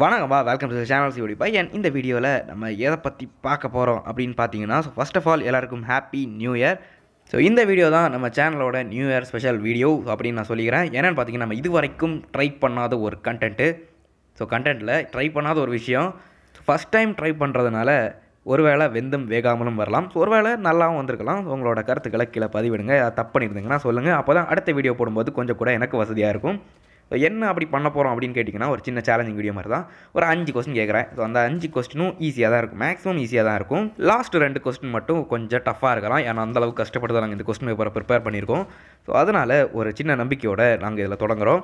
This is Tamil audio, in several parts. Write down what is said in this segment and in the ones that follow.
வா வெல்கம் டு சேனல் சிவடி பையன் இந்த வீடியோவில் நம்ம எதை பற்றி பார்க்க போகிறோம் அப்படின்னு பார்த்தீங்கன்னா ஸோ ஃபஸ்ட் ஆஃப் ஆல் எல்லாருக்கும் ஹாப்பி நியூ இயர் ஸோ இந்த வீடியோ தான் நம்ம சேனலோட நியூ இயர் ஸ்பெஷல் வீடியோ அப்படின்னு நான் சொல்லிக்கிறேன் என்னென்னு பார்த்தீங்கன்னா நம்ம இது வரைக்கும் ட்ரை பண்ணாத ஒரு கண்டென்ட்டு ஸோ கண்டென்ட்டில் ட்ரை பண்ணாத ஒரு விஷயம் ஃபஸ்ட் டைம் ட்ரை பண்ணுறதுனால ஒருவேளை வெந்தும் வேகாமலும் வரலாம் ஸோ ஒருவேளை நல்லாவும் வந்திருக்கலாம் உங்களோட கருத்துக்களை கீழே பதிவிடுங்க தப்பு பண்ணியிருந்தீங்கன்னா சொல்லுங்கள் அப்போ தான் அடுத்த வீடியோ போடும்போது கொஞ்சம் கூட எனக்கு வசதியாக இருக்கும் என்ன அப்படி பண்ண போகிறோம் அப்படின்னு கேட்டிங்கன்னா ஒரு சின்ன சேலஞ்சிங் வீடியோ மாதிரி தான் ஒரு அஞ்சு கொஸ்டின் கேட்குறேன் ஸோ அந்த அஞ்சு கொஸ்டினும் ஈஸியாக தான் இருக்கும் மேக்ஸிமம் ஈஸியாக தான் இருக்கும் லாஸ்ட் ரெண்டு கொஸ்டின் மட்டும் கொஞ்சம் டஃப்பாக இருக்கலாம் ஏன்னா அந்தளவுக்கு கஷ்டப்பட்டு நாங்கள் இந்த கொஸ்டின் பேப்பரை ப்ரிப்பேர் பண்ணியிருக்கோம் ஸோ அதனால் ஒரு சின்ன நம்பிக்கையோடு நாங்கள் இதில் தொடங்குகிறோம்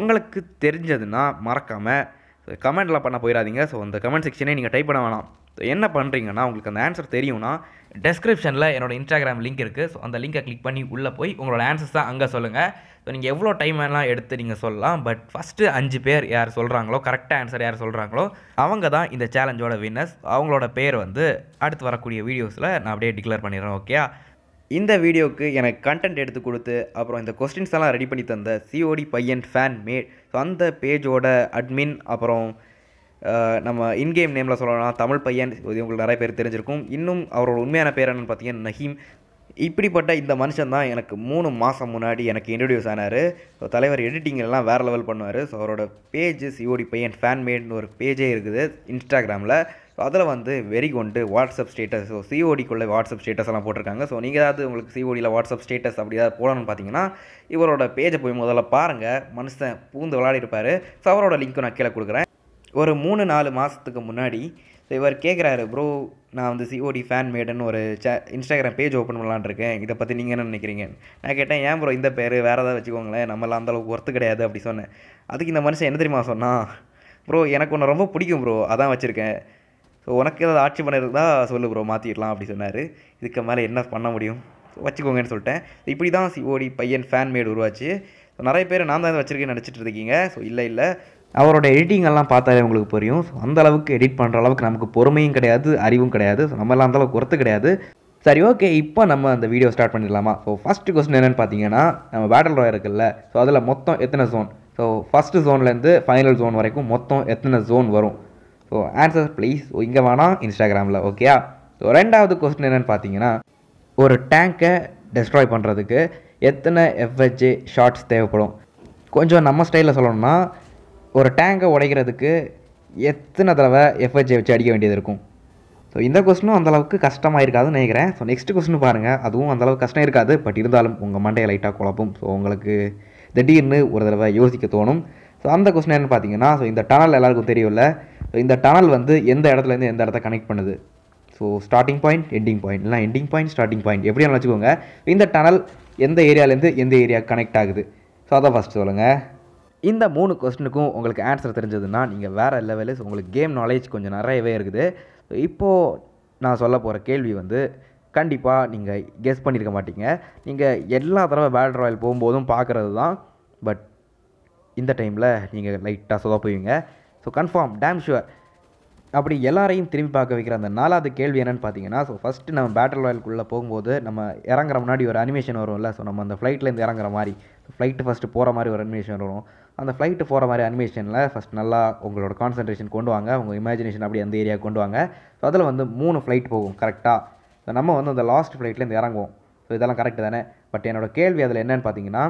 உங்களுக்கு தெரிஞ்சதுன்னா மறக்காமல் கமெண்ட்லாம் பண்ண போயிடாதீங்க ஸோ அந்த கமெண்ட் செக்ஷனே நீங்கள் டைப் பண்ண வேணாம் ஸோ என்ன பண்ணுறீங்கன்னா உங்களுக்கு அந்த ஆன்சர் தெரியும்னா டெஸ்கிரிப்ஷனில் என்னோடய இன்ஸ்டாகிராம் லிங்க் இருக்குது ஸோ அந்த லிங்கை கிளிக் பண்ணி உள்ளே போய் உங்களோட ஆன்சர்ஸ் தான் அங்கே சொல்லுங்கள் ஸோ நீங்கள் எவ்வளோ டைம் எல்லாம் எடுத்து நீங்கள் சொல்லலாம் பட் ஃபஸ்ட்டு அஞ்சு பேர் யார் சொல்கிறாங்களோ கரெக்டாக ஆன்சர் யார் சொல்கிறாங்களோ அவங்க தான் இந்த சேலஞ்சோட வின்னர்ஸ் அவங்களோட பேர் வந்து அடுத்து வரக்கூடிய வீடியோஸில் நான் அப்படியே டிக்ளேர் பண்ணிடுறேன் ஓகே இந்த வீடியோவுக்கு எனக்கு கண்டென்ட் எடுத்து கொடுத்து அப்புறம் இந்த கொஸ்டின்ஸ் எல்லாம் ரெடி பண்ணி தந்த சிஓடி பையன் ஃபேன் மேட் ஸோ அந்த பேஜோட அட்மின் அப்புறம் நம்ம இன்கேம் நேமில் சொல்லலாம் தமிழ் பையன் உங்களுக்கு நிறைய பேர் தெரிஞ்சிருக்கும் இன்னும் அவரோட உண்மையான பேர் என்னென்னு பார்த்தீங்கன்னா நஹீம் இப்படிப்பட்ட இந்த மனுஷன் தான் எனக்கு மூணு மாதம் முன்னாடி எனக்கு இன்ட்ரடியூஸ் ஆனார் ஸோ தலைவர் எடிட்டிங்கெல்லாம் வேறு லெவல் பண்ணுவார் ஸோ அவரோட பேஜ் சிஓடி பையன் ஃபேன் மேட்னு ஒரு பேஜே இருக்குது இன்ஸ்டாகிராமில் ஸோ அதில் வந்து வெரி கொண்டு வாட்ஸ்அப் ஸ்டேட்டஸ் ஸோ சிஓடிக்குள்ளே வாட்ஸ்அப் ஸ்டேட்டஸ் எல்லாம் போட்டிருக்காங்க ஸோ நீங்கள் ஏதாவது உங்களுக்கு சிஓடியில் வாட்ஸ்அப் ஸ்டேட்டஸ் அப்படி ஏதாவது போடணும்னு பார்த்தீங்கன்னா இவரோட பேஜை போய் முதல்ல பாருங்கள் மனுஷன் பூந்து விளாடிருப்பார் ஸோ அவரோட லிங்க்கும் நான் கீழே கொடுக்குறேன் ஒரு மூணு நாலு மாதத்துக்கு முன்னாடி ஸோ இவர் கேட்குறாரு ப்ரோ நான் வந்து சிஓடி ஃபேன் மேடுன்னு ஒரு சே இன்ஸ்டாகிராம் பேஜ் ஓப்பன் பண்ணலான் இருக்கேன் இதை பற்றி நீங்கள் என்ன நினைக்கிறீங்க நான் கேட்டேன் ஏன் ப்ரோ இந்த பேர் வேறு ஏதாவது வச்சுக்கோங்களேன் நம்மளாம் அந்தளவுக்கு ஒர்த்து கிடையாது அப்படி சொன்னேன் அதுக்கு இந்த மனுஷன் என்ன தெரியுமா சொன்னான் ப்ரோ எனக்கு ஒன்று ரொம்ப பிடிக்கும் ப்ரோ அதான் வச்சுருக்கேன் ஸோ உனக்கு ஏதாவது ஆட்சி இருந்தால் சொல்லு ப்ரோ மாற்றிடலாம் அப்படி சொன்னார் இதுக்கு மேலே என்ன பண்ண முடியும் வச்சுக்கோங்கன்னு சொல்லிட்டேன் இப்படி தான் சிஓடி பையன் ஃபேன் மேடு உருவாச்சு நிறைய பேர் நான் தான் வச்சுருக்கேன்னு நினச்சிட்டு இருக்கீங்க ஸோ இல்லை இல்லை அவரோட எடிட்டிங் எல்லாம் பார்த்தாலே உங்களுக்கு புரியும் அந்த அளவுக்கு எடிட் பண்ணுற அளவுக்கு நமக்கு பொறுமையும் கிடையாது அறிவும் கிடையாது நம்மளாம் அந்தளவுக்கு ஒருத்து கிடையாது சரி ஓகே இப்போ நம்ம அந்த வீடியோ ஸ்டார்ட் பண்ணிடலாமா ஸோ ஃபஸ்ட்டு கொஸ்டின் என்னென்னு பார்த்தீங்கன்னா நம்ம பேட்டல் ராயர் இருக்குல்ல ஸோ அதில் மொத்தம் எத்தனை ஜோன் ஸோ ஃபஸ்ட்டு ஜோன்லேருந்து ஃபைனல் ஜோன் வரைக்கும் மொத்தம் எத்தனை ஜோன் வரும் ஸோ ஆன்சர் ப்ளீஸ் இங்கே வேணாம் இன்ஸ்டாகிராமில் ஓகேயா ஸோ ரெண்டாவது கொஸ்டின் என்னென்னு பார்த்தீங்கன்னா ஒரு டேங்க்கை டெஸ்ட்ராய் பண்ணுறதுக்கு எத்தனை எஃப்ஹெச்ஏ ஷார்ட்ஸ் தேவைப்படும் கொஞ்சம் நம்ம ஸ்டைலில் சொல்லணும்னா ஒரு டேங்கை உடைக்கிறதுக்கு எத்தனை தடவை எஃப்ஹெச்ஐ வச்சு அடிக்க வேண்டியது இருக்கும் ஸோ இந்த கொஸ்டினும் அந்தளவுக்கு கஷ்டமாக இருக்காதுன்னு நினைக்கிறேன் ஸோ நெக்ஸ்ட் கொஸ்டின் பாருங்கள் அதுவும் அந்தளவுக்கு கஷ்டம் இருக்காது பட் இருந்தாலும் உங்கள் மண்டையை லைட்டாக குழப்பும் ஸோ உங்களுக்கு திடீர்னு ஒரு தடவை யோசிக்க தோணும் ஸோ அந்த கொஸ்டின் என்னென்னு பார்த்தீங்கன்னா ஸோ இந்த டனல் எல்லாருக்கும் தெரியல ஸோ இந்த டனல் வந்து எந்த இடத்துலேருந்து எந்த இடத்த கனெக்ட் பண்ணுது so starting point ending point இல்லை எண்டிங் பாயிண்ட் ஸ்டார்டிங் பாயிண்ட் எப்படி வச்சுக்கோங்க இந்த டனல் எந்த ஏரியாலேருந்து எந்த ஏரியா கனெக்ட் ஆகுது ஸோ அதை ஃபஸ்ட்டு சொல்லுங்கள் இந்த மூணு கொஸ்டினுக்கும் உங்களுக்கு ஆன்சர் தெரிஞ்சதுன்னா நீங்கள் வேறு லெவலு உங்களுக்கு கேம் நாலேஜ் கொஞ்சம் நிறையவே இருக்குது ஸோ இப்போது நான் சொல்ல போகிற கேள்வி வந்து கண்டிப்பாக நீங்கள் கெஸ் பண்ணியிருக்க மாட்டீங்க நீங்கள் எல்லா தடவை பேட் ராயல் போகும்போதும் பார்க்குறது தான் பட் இந்த டைமில் நீங்கள் லைட்டாக சொதப்புவீங்க ஸோ கன்ஃபார்ம் டேம் ஷுவர் அப்படி எல்லாரையும் திரும்பி பார்க்க வைக்கிற அந்த நாலாவது கேள்வி என்னென்னு பார்த்தீங்கன்னா ஸோ ஃபஸ்ட்டு நம்ம பேட்டல் ராயலுக்குள்ளே போகும்போது நம்ம இறங்குற முன்னாடி ஒரு அனிமேஷன் வரும்ல ஸோ நம்ம அந்த ஃப்ளைட்லேருந்து இறங்குற மாதிரி ஃப்ளைட்டு ஃபஸ்ட்டு போகிற மாதிரி ஒரு அனிமேஷன் வரும் அந்த ஃப்ளைட்டு போகிற மாதிரி அனிமேஷனில் ஃபஸ்ட் நல்லா உங்களோட கான்சன்ட்ரேஷன் கொண்டு வாங்க உங்கள் இமேஜினேஷன் அப்படி அந்த ஏரியா கொண்டு வாங்க ஸோ அதில் வந்து மூணு ஃப்ளைட் போகும் கரெக்டாக ஸோ நம்ம வந்து அந்த லாஸ்ட் ஃப்ளைட்லேருந்து இறங்குவோம் ஸோ இதெல்லாம் கரெக்டு தானே பட் என்னோடய கேள்வி அதில் என்னென்னு பார்த்தீங்கன்னா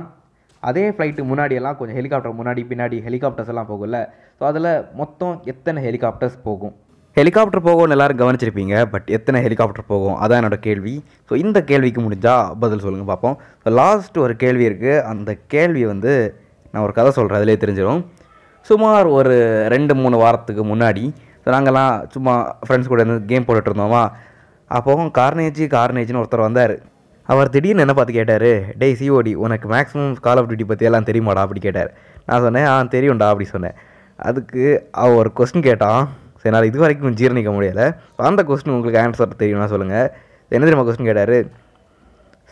அதே ஃப்ளைட்டு முன்னாடியெல்லாம் கொஞ்சம் ஹெலிகாப்டர் முன்னாடி பின்னாடி ஹெலிகாப்டர்ஸ் எல்லாம் போகும்ல ஸோ அதில் மொத்தம் எத்தனை ஹெலிகாப்டர்ஸ் போகும் ஹெலிகாப்டர் போகும்னு எல்லோரும் கவனிச்சிருப்பீங்க பட் எத்தனை ஹெலிகாப்டர் போகும் அதான் என்னோடய கேள்வி ஸோ இந்த கேள்விக்கு முடிஞ்சால் பதில் சொல்லுங்கள் பார்ப்போம் ஸோ லாஸ்ட் ஒரு கேள்வி இருக்குது அந்த கேள்வி வந்து நான் ஒரு கதை சொல்கிறேன் அதிலே தெரிஞ்சிடும் சுமார் ஒரு ரெண்டு மூணு வாரத்துக்கு முன்னாடி ஸோ நாங்கள்லாம் சும்மா ஃப்ரெண்ட்ஸ் கூட இருந்து கேம் போட்டுட்ருந்தோமா அப்போவும் கார்னேஜி கார்னேஜின்னு ஒருத்தர் வந்தார் அவர் திடீர்னு என்ன பார்த்து கேட்டார் டே சிஓடி உனக்கு மேக்ஸிமம் கால் ஆஃப் டியூட்டி பற்றி எல்லாம் தெரியுமாடா அப்படி கேட்டார் நான் சொன்னேன் ஆ தெரியும்டா அப்படி சொன்னேன் அதுக்கு அவர் ஒரு கொஸ்டின் கேட்டான் சரி நான் இது வரைக்கும் ஜீரணிக்க முடியலை அந்த கொஸ்டின் உங்களுக்கு ஆன்சர் தெரியும்னா சொல்லுங்கள் என்ன தெரியுமா கொஸ்டின் கேட்டார்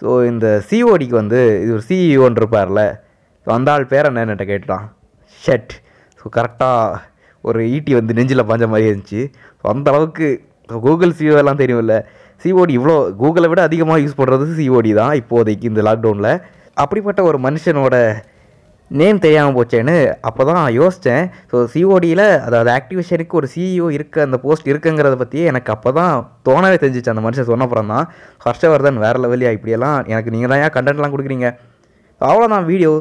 ஸோ இந்த சிஓடிக்கு வந்து இது ஒரு சிஇஓன்னு e இருப்பார்ல ஸோ அந்த ஆள் பேர் என்னென்ன கேட்டுட்டான் ஷெட் ஸோ கரெக்டாக ஒரு ஈட்டி e வந்து நெஞ்சில் பாஞ்ச மாதிரி இருந்துச்சு ஸோ அந்த அளவுக்கு கூகுள் சிஓ e எல்லாம் தெரியும்ல சிஓடி இவ்வளோ கூகுளை விட அதிகமாக யூஸ் பண்ணுறது சிஓடி தான் இப்போதைக்கு இந்த லாக்டவுனில் அப்படிப்பட்ட ஒரு மனுஷனோட நேம் தெரியாமல் போச்சேன்னு அப்போ தான் யோசித்தேன் ஸோ சிஓடியில் அதாவது ஆக்டிவேஷனுக்கு ஒரு சிஇஓ e இருக்க அந்த போஸ்ட் இருக்குங்கிறத பற்றி எனக்கு அப்போ தான் தோணவே தெரிஞ்சிச்சு அந்த மனுஷன் சொன்னப்புறம் தான் ஹர்ஷவர்தன் வேறு லெவலியாக இப்படியெல்லாம் எனக்கு நீங்கள் தான் ஏன் கண்டென்ட்லாம் கொடுக்குறீங்க அவ்வளோதான் வீடியோ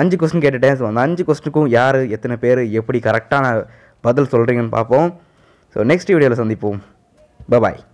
அஞ்சு கொஸ்டின் கேட்டுட்டேன் ஸோ அந்த அஞ்சு கொஸ்டினுக்கும் யார் எத்தனை பேர் எப்படி கரெக்டான பதில் சொல்கிறீங்கன்னு பார்ப்போம் ஸோ நெக்ஸ்ட் வீடியோவில் சந்திப்போம் பபாய்